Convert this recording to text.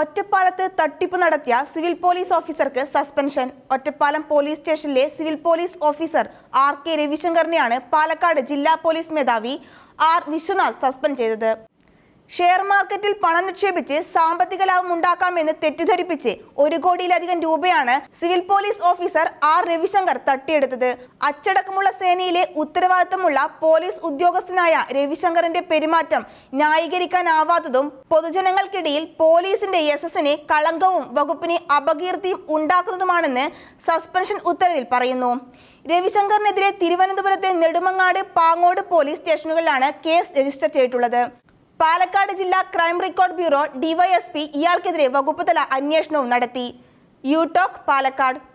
ഒറ്റപ്പാലത്ത് തട്ടിപ്പ് നടത്തിയ സിവിൽ പോലീസ് ഓഫീസർക്ക് സസ്പെൻഷൻ ഒറ്റപ്പാലം പോലീസ് സ്റ്റേഷനിലെ civil police officer R K രവിശങ്കറിനെയാണ് പാലക്കാട് ജില്ലാ പോലീസ് മേധാവി ആർ വിശ്വനാഥ് സസ്പെൻഡ് ചെയ്തത് ഷെയർ മാർക്കറ്റിൽ പണം നിക്ഷേപിച്ച് സാമ്പത്തിക ലാഭം ഉണ്ടാക്കാമെന്ന് തെറ്റിദ്ധരിപ്പിച്ച് ഒരു കോടിയിലധികം രൂപയാണ് civil police officer R Ravishankar തട്ടിയെടുത്തത് അച്ചടക്കമുള്ള സേനയിലെ ഉത്തരവാദിത്തമുള്ള പോലീസ് ഉദ്യോഗസ്ഥനായ രവിശങ്കറിന്റെ പെരുമാറ്റം ന്യായീകരിക്കാനാവാത്തതും പൊതുജനങ്ങൾക്കിടയിൽ പോലീസിന്റെ യശസ്സിനെ കളങ്കവും വകുപ്പിനെ അപകീർത്തിയും ഉണ്ടാക്കുന്നതുമാണെന്ന് സസ്പെൻഷൻ ഉത്തരവിൽ പറയുന്നു രവിശങ്കറിനെതിരെ തിരുവനന്തപുരത്തെ നെടുമങ്ങാട് പാങ്ങോട് പോലീസ് സ്റ്റേഷനുകളിലാണ് കേസ് രജിസ്റ്റർ ചെയ്തിട്ടുള്ളത് പാലക്കാട് ജില്ലാ ക്രൈം റെക്കോർഡ് ബ്യൂറോ ഡിവൈഎസ്പി ഇയാൾക്കെതിരെ വകുപ്പുതല അന്വേഷണവും നടത്തി യൂടോക് പാലക്കാട്